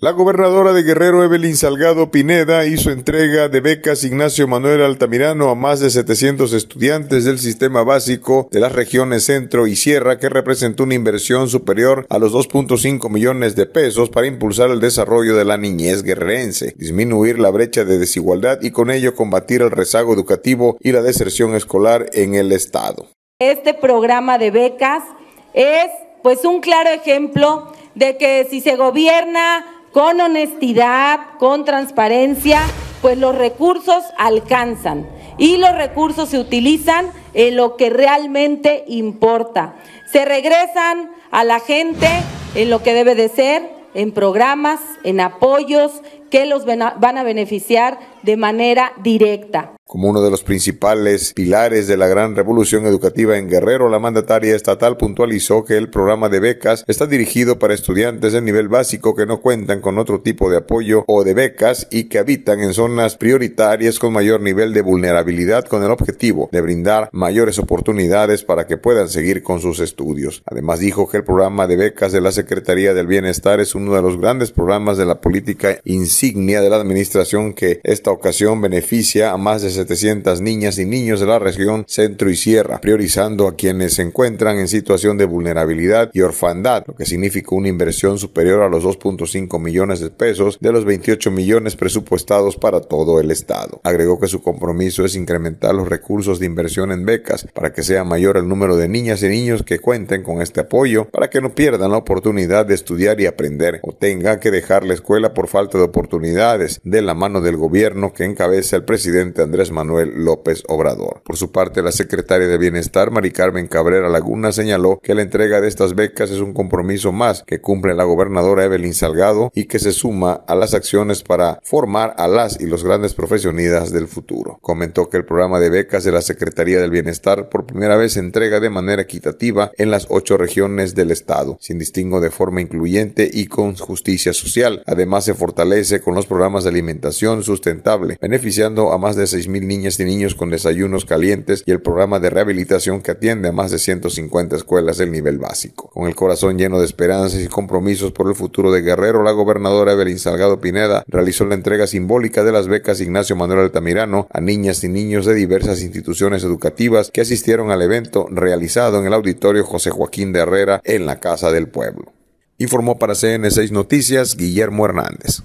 La gobernadora de Guerrero Evelyn Salgado Pineda hizo entrega de becas Ignacio Manuel Altamirano a más de 700 estudiantes del sistema básico de las regiones centro y sierra que representó una inversión superior a los 2.5 millones de pesos para impulsar el desarrollo de la niñez guerrerense, disminuir la brecha de desigualdad y con ello combatir el rezago educativo y la deserción escolar en el Estado. Este programa de becas es pues un claro ejemplo de que si se gobierna con honestidad, con transparencia, pues los recursos alcanzan y los recursos se utilizan en lo que realmente importa. Se regresan a la gente en lo que debe de ser, en programas, en apoyos que los van a beneficiar de manera directa. Como uno de los principales pilares de la gran revolución educativa en Guerrero, la mandataria estatal puntualizó que el programa de becas está dirigido para estudiantes de nivel básico que no cuentan con otro tipo de apoyo o de becas y que habitan en zonas prioritarias con mayor nivel de vulnerabilidad con el objetivo de brindar mayores oportunidades para que puedan seguir con sus estudios. Además dijo que el programa de becas de la Secretaría del Bienestar es uno de los grandes programas de la política insignia de la administración que esta ocasión beneficia a más de 700 niñas y niños de la región centro y sierra, priorizando a quienes se encuentran en situación de vulnerabilidad y orfandad, lo que significa una inversión superior a los 2.5 millones de pesos de los 28 millones presupuestados para todo el Estado. Agregó que su compromiso es incrementar los recursos de inversión en becas para que sea mayor el número de niñas y niños que cuenten con este apoyo para que no pierdan la oportunidad de estudiar y aprender o tengan que dejar la escuela por falta de oportunidades de la mano del gobierno que encabeza el presidente Andrés Manuel López Obrador. Por su parte, la secretaria de Bienestar, Mari Carmen Cabrera Laguna, señaló que la entrega de estas becas es un compromiso más que cumple la gobernadora Evelyn Salgado y que se suma a las acciones para formar a las y los grandes profesionistas del futuro. Comentó que el programa de becas de la Secretaría del Bienestar por primera vez se entrega de manera equitativa en las ocho regiones del Estado, sin distingo de forma incluyente y con justicia social. Además, se fortalece con los programas de alimentación sustentable, beneficiando a más de 6.000 niñas y niños con desayunos calientes y el programa de rehabilitación que atiende a más de 150 escuelas del nivel básico. Con el corazón lleno de esperanzas y compromisos por el futuro de Guerrero, la gobernadora Evelyn Salgado Pineda realizó la entrega simbólica de las becas Ignacio Manuel Altamirano a niñas y niños de diversas instituciones educativas que asistieron al evento realizado en el auditorio José Joaquín de Herrera en la Casa del Pueblo. Informó para CN6 Noticias Guillermo Hernández.